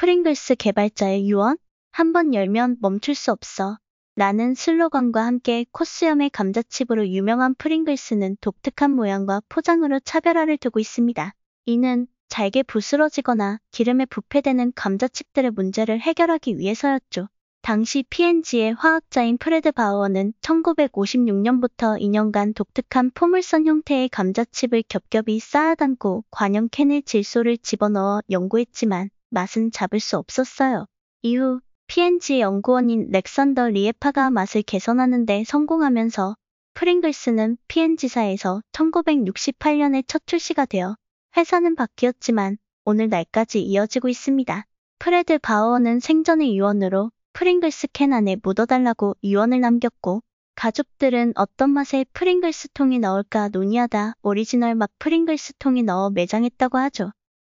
프링글스 개발자의 유언? 한번 열면 멈출 수 없어. 라는 슬로건과 함께 코스염의 감자칩으로 유명한 프링글스는 독특한 모양과 포장으로 차별화를 두고 있습니다. 이는 잘게 부스러지거나 기름에 부패되는 감자칩들의 문제를 해결하기 위해서였죠. 당시 P&G의 n 화학자인 프레드 바우어는 1956년부터 2년간 독특한 포물선 형태의 감자칩을 겹겹이 쌓아담고 관용 캔의 질소를 집어넣어 연구했지만 맛은 잡을 수 없었어요. 이후 P&G n 연구원인 렉선더 리에파가 맛을 개선하는데 성공하면서 프링글스는 P&G사에서 n 1968년에 첫 출시가 되어 회사는 바뀌었지만 오늘날까지 이어지고 있습니다. 프레드 바어는 생전의 유언으로 프링글스 캔 안에 묻어달라고 유언을 남겼고 가족들은 어떤 맛에 프링글스 통이 넣을까 논의하다 오리지널 맛 프링글스 통이 넣어 매장했다고 하죠.